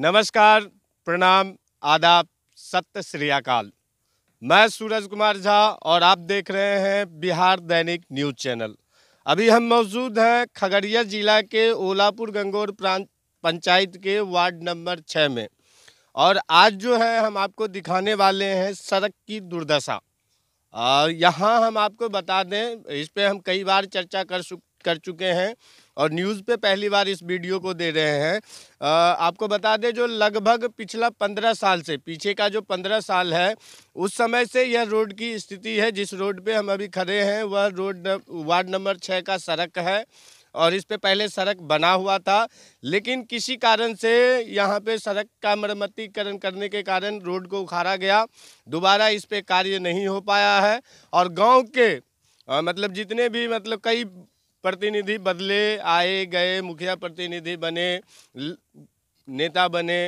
नमस्कार प्रणाम आदाब सत्य श्री अकाल मैं सूरज कुमार झा और आप देख रहे हैं बिहार दैनिक न्यूज चैनल अभी हम मौजूद हैं खगड़िया जिला के ओलापुर गंगोर प्रांत पंचायत के वार्ड नंबर छः में और आज जो है हम आपको दिखाने वाले हैं सड़क की दुर्दशा यहाँ हम आपको बता दें इस पर हम कई बार चर्चा कर कर चुके हैं और न्यूज़ पे पहली बार इस वीडियो को दे रहे हैं आ, आपको बता दें जो लगभग पिछला पंद्रह साल से पीछे का जो पंद्रह साल है उस समय से यह रोड की स्थिति है जिस रोड पे हम अभी खड़े हैं वह रोड वार्ड नंबर छः का सड़क है और इस पे पहले सड़क बना हुआ था लेकिन किसी कारण से यहाँ पे सड़क का मरम्मतीकरण करने के कारण रोड को उखाड़ा गया दोबारा इस पे कार्य नहीं हो पाया है और गांव के आ, मतलब जितने भी मतलब कई प्रतिनिधि बदले आए गए मुखिया प्रतिनिधि बने नेता बने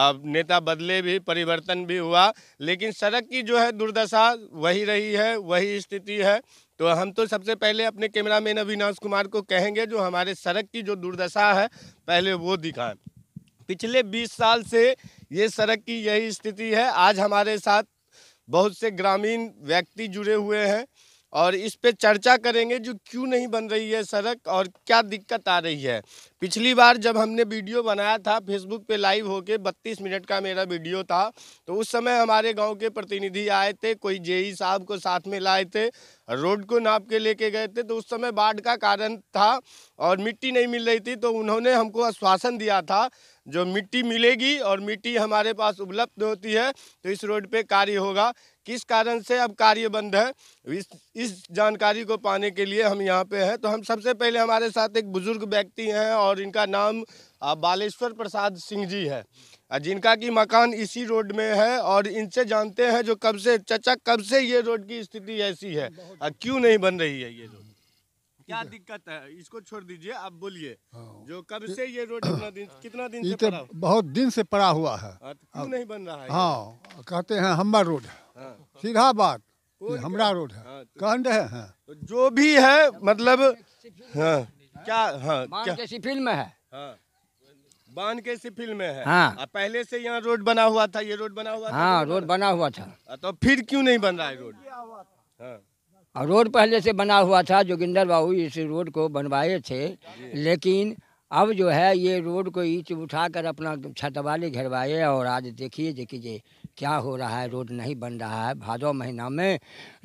अब नेता बदले भी परिवर्तन भी हुआ लेकिन सड़क की जो है दुर्दशा वही रही है वही स्थिति है तो हम तो सबसे पहले अपने कैमरा मैन अविनाश कुमार को कहेंगे जो हमारे सड़क की जो दुर्दशा है पहले वो दिखाएं पिछले 20 साल से ये सड़क की यही स्थिति है आज हमारे साथ बहुत से ग्रामीण व्यक्ति जुड़े हुए हैं और इस पे चर्चा करेंगे जो क्यों नहीं बन रही है सड़क और क्या दिक्कत आ रही है पिछली बार जब हमने वीडियो बनाया था फेसबुक पे लाइव होके 32 मिनट का मेरा वीडियो था तो उस समय हमारे गांव के प्रतिनिधि आए थे कोई जेई साहब को साथ में लाए थे रोड को नाप के लेके गए थे तो उस समय बाढ़ का कारण था और मिट्टी नहीं मिल रही थी तो उन्होंने हमको आश्वासन दिया था जो मिट्टी मिलेगी और मिट्टी हमारे पास उपलब्ध होती है तो इस रोड पे कार्य होगा किस कारण से अब कार्य बंद है इस इस जानकारी को पाने के लिए हम यहाँ पे हैं तो हम सबसे पहले हमारे साथ एक बुज़ुर्ग व्यक्ति हैं और इनका नाम बालेश्वर प्रसाद सिंह जी है जिनका कि मकान इसी रोड में है और इनसे जानते हैं जो कब से चचा कब से ये रोड की स्थिति ऐसी है क्यों नहीं बन रही है ये रोड क्या दिक्कत है इसको छोड़ दीजिए आप बोलिए हाँ। जो कब से ये रोड कितना दिन कितना दिन से पड़ा बहुत दिन से पड़ा हुआ है हाँ, तो क्यों नहीं बन रहा है हाँ कहते हैं हमारा रोड है हाँ। सीधा बात हमारा रोड है हाँ, तो- कह रहे हैं तो जो भी है मतलब क्या हाँ क्या है बांध के सिफिल में है हाँ पहले से यहाँ रोड बना हुआ था ये रोड बना हुआ हाँ रोड बना हुआ था तो फिर क्यों नहीं बन रहा है रोड हाँ और रोड पहले से बना हुआ था जोगिंदर बाबू इस रोड को बनवाए थे लेकिन अब जो है ये रोड को उठा उठाकर अपना छत वाले घरवाए और आज देखिए देखिए क्या हो रहा है रोड नहीं बन रहा है भादो महीना में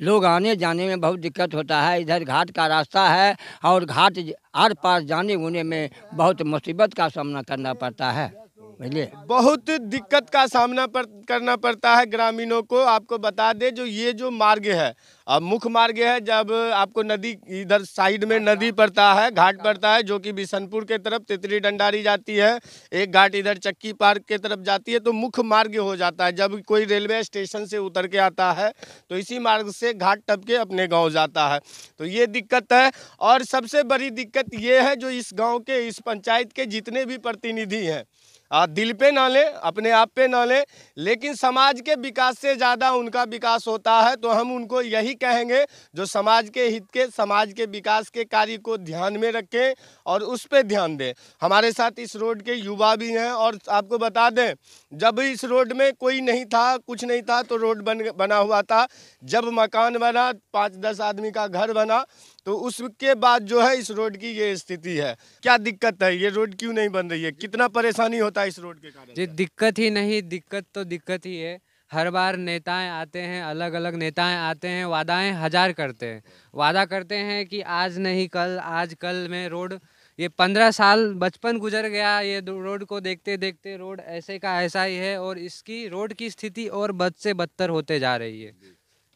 लोग आने जाने में बहुत दिक्कत होता है इधर घाट का रास्ता है और घाट आर पास जाने होने में बहुत मुसीबत का सामना करना पड़ता है बहुत दिक्कत का सामना पर, करना पड़ता है ग्रामीणों को आपको बता दे जो ये जो मार्ग है अब मुख्य मार्ग है जब आपको नदी इधर साइड में नदी पड़ता है घाट पड़ता है जो कि बिशनपुर के तरफ तितली डंडारी जाती है एक घाट इधर चक्की पार्क के तरफ जाती है तो मुख्य मार्ग हो जाता है जब कोई रेलवे स्टेशन से उतर के आता है तो इसी मार्ग से घाट टप के अपने गाँव जाता है तो ये दिक्कत है और सबसे बड़ी दिक्कत ये है जो इस गाँव के इस पंचायत के जितने भी प्रतिनिधि हैं दिल पे ना लें अपने आप पे ना लें लेकिन समाज के विकास से ज़्यादा उनका विकास होता है तो हम उनको यही कहेंगे जो समाज के हित के समाज के विकास के कार्य को ध्यान में रखें और उस पर ध्यान दें हमारे साथ इस रोड के युवा भी हैं और आपको बता दें जब इस रोड में कोई नहीं था कुछ नहीं था तो रोड बन बना हुआ था जब मकान बना पाँच दस आदमी का घर बना तो उसके बाद जो है इस रोड की ये स्थिति है क्या दिक्कत है ये रोड क्यों नहीं बन रही है कितना परेशानी होता है इस रोड के कारण जी दिक्कत ही नहीं दिक्कत तो दिक्कत ही है हर बार नेताएं आते हैं अलग अलग नेताएं आते हैं वादाएं हजार करते हैं वादा करते हैं कि आज नहीं कल आज कल में रोड ये पंद्रह साल बचपन गुजर गया ये रोड को देखते देखते रोड ऐसे का ऐसा ही है और इसकी रोड की स्थिति और बद से बदतर होते जा रही है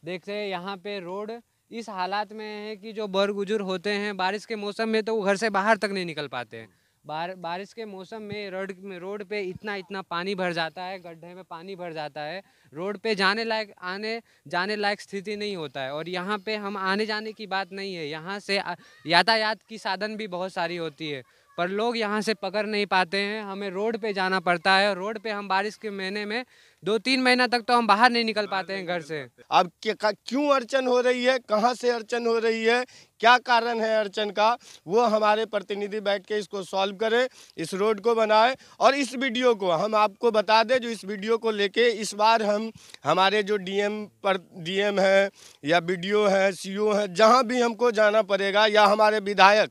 देखते हैं यहाँ पे रोड इस हालात में है कि जो गुजुर होते हैं बारिश के मौसम में तो वो घर से बाहर तक नहीं निकल पाते हैं बार बारिश के मौसम में रोड में रोड पे इतना इतना पानी भर जाता है गड्ढे में पानी भर जाता है रोड पे जाने लायक आने जाने लायक स्थिति नहीं होता है और यहाँ पे हम आने जाने की बात नहीं है यहाँ से यातायात की साधन भी बहुत सारी होती है पर लोग यहाँ से पकड़ नहीं पाते हैं हमें रोड पे जाना पड़ता है रोड पे हम बारिश के महीने में दो तीन महीना तक तो हम बाहर नहीं निकल पाते हैं घर से अब क्यों अड़चन हो रही है कहाँ से अड़चन हो रही है क्या कारण है अड़चन का वो हमारे प्रतिनिधि बैठ के इसको सॉल्व करें इस रोड को बनाए और इस वीडियो को हम आपको बता दें जो इस वीडियो को लेके इस बार हम हमारे जो डीएम पर डीएम है या बीडीओ है ओ है जहाँ भी हमको जाना पड़ेगा या हमारे विधायक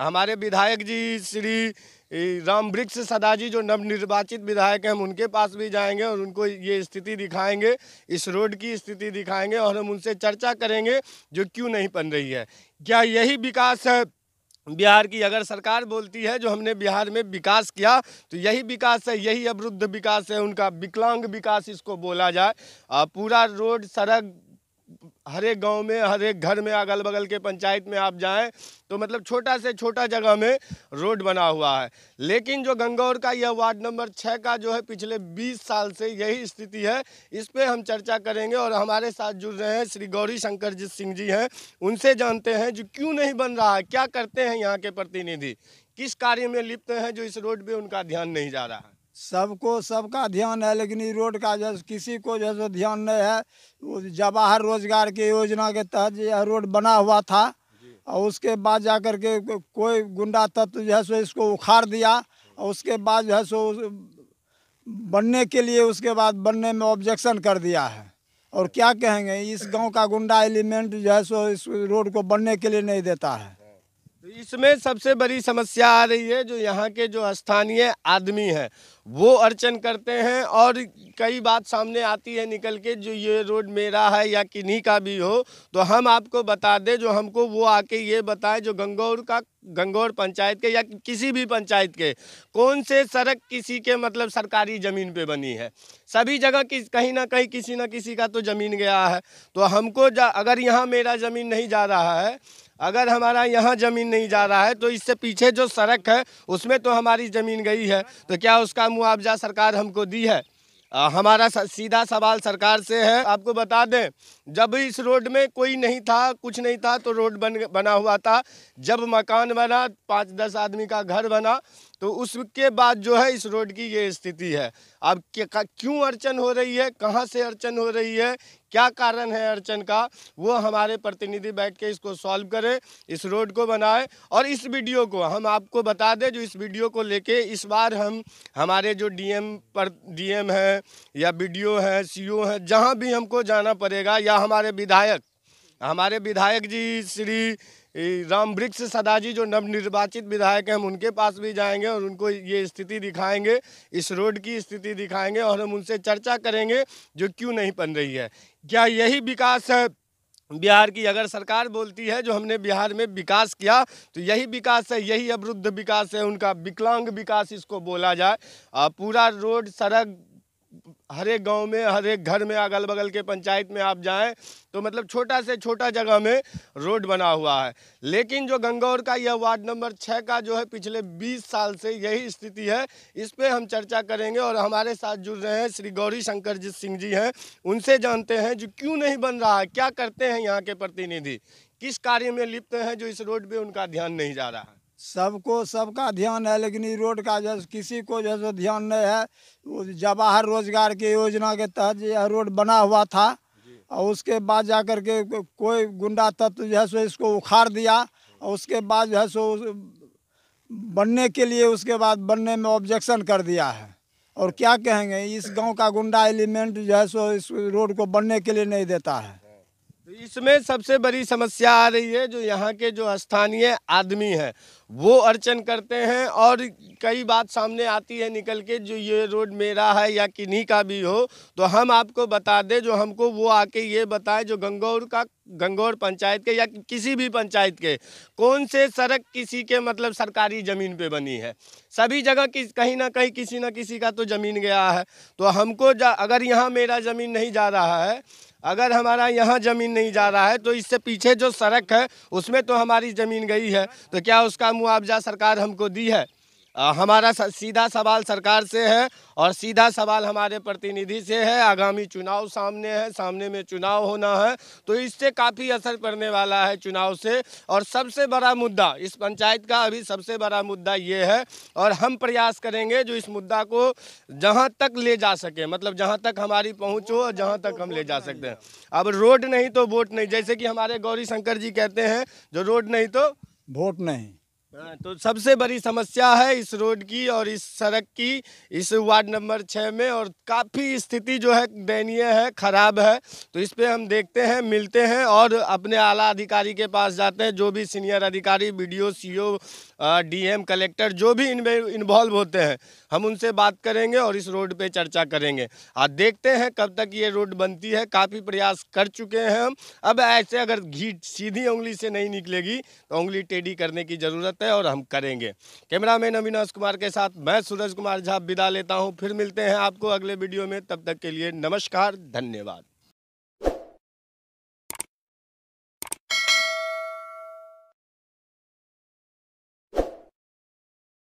हमारे विधायक जी श्री राम वृक्ष सदा जी जो नवनिर्वाचित विधायक हैं हम उनके पास भी जाएंगे और उनको ये स्थिति दिखाएंगे इस रोड की स्थिति दिखाएंगे और हम उनसे चर्चा करेंगे जो क्यों नहीं बन रही है क्या यही विकास है बिहार की अगर सरकार बोलती है जो हमने बिहार में विकास किया तो यही विकास है यही अवरुद्ध विकास है उनका विकलांग विकास इसको बोला जाए पूरा रोड सड़क हर एक गाँव में हर एक घर में अगल बगल के पंचायत में आप जाएं तो मतलब छोटा से छोटा जगह में रोड बना हुआ है लेकिन जो गंगौर का यह वार्ड नंबर छः का जो है पिछले 20 साल से यही स्थिति है इस पर हम चर्चा करेंगे और हमारे साथ जुड़ रहे हैं श्री गौरी शंकर जी सिंह जी हैं उनसे जानते हैं जो क्यों नहीं बन रहा है क्या करते हैं यहाँ के प्रतिनिधि किस कार्य में लिप्त हैं जो इस रोड पर उनका ध्यान नहीं जा रहा है सबको सबका ध्यान है लेकिन रोड का जैसे किसी को जैसे ध्यान नहीं है जवाहर रोजगार के योजना के तहत जो यह रोड बना हुआ था और उसके बाद जा कर के कोई गुंडा तत्व जो है सो इसको उखाड़ दिया और उसके बाद जो है सो बनने के लिए उसके बाद बनने में ऑब्जेक्शन कर दिया है और क्या कहेंगे इस गांव का गुंडा एलिमेंट जो है सो इस रोड को बनने के लिए नहीं देता है तो इसमें सबसे बड़ी समस्या आ रही है जो यहाँ के जो स्थानीय आदमी हैं वो अर्चन करते हैं और कई बात सामने आती है निकल के जो ये रोड मेरा है या किन्हीं का भी हो तो हम आपको बता दें जो हमको वो आके ये बताएं जो गंगौर का गंगौर पंचायत के या किसी भी पंचायत के कौन से सड़क किसी के मतलब सरकारी ज़मीन पे बनी है सभी जगह किस कहीं ना कहीं किसी ना किसी का तो ज़मीन गया है तो हमको अगर यहाँ मेरा ज़मीन नहीं जा रहा है अगर हमारा यहाँ ज़मीन नहीं जा रहा है तो इससे पीछे जो सड़क है उसमें तो हमारी ज़मीन गई है तो क्या उसका मुआवजा सरकार हमको दी है आ, हमारा सीधा सवाल सरकार से है आपको बता दें जब इस रोड में कोई नहीं था कुछ नहीं था तो रोड बन बना हुआ था जब मकान बना पाँच दस आदमी का घर बना तो उसके बाद जो है इस रोड की ये स्थिति है अब क्यों अड़चन हो रही है कहाँ से अड़चन हो रही है क्या कारण है अड़चन का वो हमारे प्रतिनिधि बैठ के इसको सॉल्व करें इस रोड को बनाएं और इस वीडियो को हम आपको बता दें जो इस वीडियो को लेके इस बार हम हमारे जो डीएम पर डीएम हैं या बीडीओ हैं सीओ e हैं जहाँ भी हमको जाना पड़ेगा या हमारे विधायक हमारे विधायक जी श्री राम वृक्ष सदाजी जो नवनिर्वाचित विधायक हैं हम उनके पास भी जाएंगे और उनको ये स्थिति दिखाएंगे इस रोड की स्थिति दिखाएंगे और हम उनसे चर्चा करेंगे जो क्यों नहीं बन रही है क्या यही विकास है बिहार की अगर सरकार बोलती है जो हमने बिहार में विकास किया तो यही विकास है यही अवरुद्ध विकास है उनका विकलांग विकास इसको बोला जाए पूरा रोड सड़क हर एक गाँव में हर एक घर में अगल बगल के पंचायत में आप जाएं तो मतलब छोटा से छोटा जगह में रोड बना हुआ है लेकिन जो गंगौर का यह वार्ड नंबर छः का जो है पिछले 20 साल से यही स्थिति है इस पर हम चर्चा करेंगे और हमारे साथ जुड़ रहे हैं श्री गौरी शंकर जी सिंह जी हैं उनसे जानते हैं जो क्यों नहीं बन रहा है क्या करते हैं यहाँ के प्रतिनिधि किस कार्य में लिप्त हैं जो इस रोड पर उनका ध्यान नहीं जा रहा है सबको सबका ध्यान है लेकिन ये रोड का जो किसी को जो है ध्यान नहीं है जवाहर रोजगार के योजना के तहत यह रोड बना हुआ था और उसके बाद जा कर के कोई गुंडा तत्व जो है सो इसको उखाड़ दिया और उसके बाद जो है सो बनने के लिए उसके बाद बनने में ऑब्जेक्शन कर दिया है और क्या कहेंगे इस गांव का गुंडा एलिमेंट जो है सो इस रोड को बनने के लिए नहीं देता है इसमें सबसे बड़ी समस्या आ रही है जो यहाँ के जो स्थानीय आदमी हैं वो अर्चन करते हैं और कई बात सामने आती है निकल के जो ये रोड मेरा है या किन्हीं का भी हो तो हम आपको बता दें जो हमको वो आके ये बताएं जो गंगौर का गंगौर पंचायत के या किसी भी पंचायत के कौन से सड़क किसी के मतलब सरकारी ज़मीन पे बनी है सभी जगह किस कहीं ना कहीं किसी ना किसी का तो ज़मीन गया है तो हमको अगर यहाँ मेरा ज़मीन नहीं जा रहा है अगर हमारा यहाँ ज़मीन नहीं जा रहा है तो इससे पीछे जो सड़क है उसमें तो हमारी ज़मीन गई है तो क्या उसका मुआवजा सरकार हमको दी है हमारा सीधा सवाल सरकार से है और सीधा सवाल हमारे प्रतिनिधि से है आगामी चुनाव सामने है सामने में चुनाव होना है तो इससे काफ़ी असर पड़ने वाला है चुनाव से और सबसे बड़ा मुद्दा इस पंचायत का अभी सबसे बड़ा मुद्दा ये है और हम प्रयास करेंगे जो इस मुद्दा को जहाँ तक ले जा सके मतलब जहाँ तक हमारी पहुँच हो जहाँ तक हम ले जा सकते हैं अब रोड नहीं तो वोट नहीं जैसे कि हमारे गौरी शंकर जी कहते हैं जो रोड नहीं तो वोट नहीं हाँ, तो सबसे बड़ी समस्या है इस रोड की और इस सड़क की इस वार्ड नंबर छः में और काफ़ी स्थिति जो है दयनीय है ख़राब है तो इस पर हम देखते हैं मिलते हैं और अपने आला अधिकारी के पास जाते हैं जो भी सीनियर अधिकारी बीडीओ सीओ डीएम कलेक्टर जो भी इनमें इन्वॉल्व होते हैं हम उनसे बात करेंगे और इस रोड पर चर्चा करेंगे और देखते हैं कब तक ये रोड बनती है काफ़ी प्रयास कर चुके हैं हम अब ऐसे अगर घी सीधी उंगली से नहीं निकलेगी तो उंगली टेढ़ी करने की ज़रूरत बात हैं और हम करेंगे कैमरामैन अविनाश कुमार के साथ मैं सूरज कुमार झा विदा लेता हूँ फिर मिलते हैं आपको अगले वीडियो में तब तक के लिए नमस्कार धन्यवाद